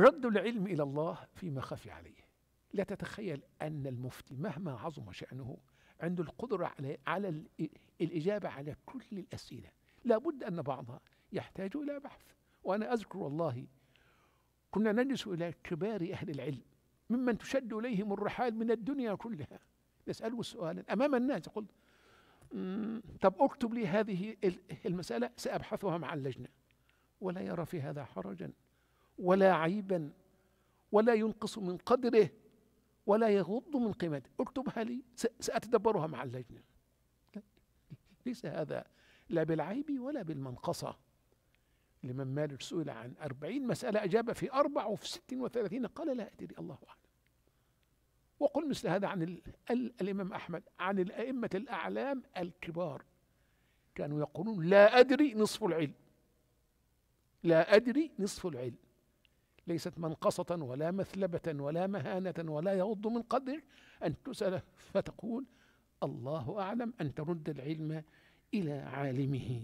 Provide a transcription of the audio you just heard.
رد العلم إلى الله فيما خفي عليه لا تتخيل أن المفتي مهما عظم شأنه عنده القدرة على, على الإجابة على كل الأسئلة لابد أن بعضها يحتاج إلى بحث وأنا أذكر والله كنا نجلس إلى كبار أهل العلم ممن تشد إليهم الرحال من الدنيا كلها نسأله سؤالا أمام الناس يقول طب اكتب لي هذه المسألة سأبحثها مع اللجنة ولا يرى في هذا حرجا ولا عيبا ولا ينقص من قدره ولا يغض من قيمته اكتبها لي سأتدبرها مع اللجنة ليس هذا لا بالعيب ولا بالمنقصة لمن مالك سئل عن أربعين مسألة أجاب في أربع وفي ست وثلاثين قال لا أدري الله أعلم وقل مثل هذا عن الإمام أحمد عن الأئمة الأعلام الكبار كانوا يقولون لا أدري نصف العلم لا أدري نصف العلم ليست منقصة ولا مثلبة ولا مهانة ولا يغض من قدر أن تسأل فتقول الله أعلم أن ترد العلم إلى عالمه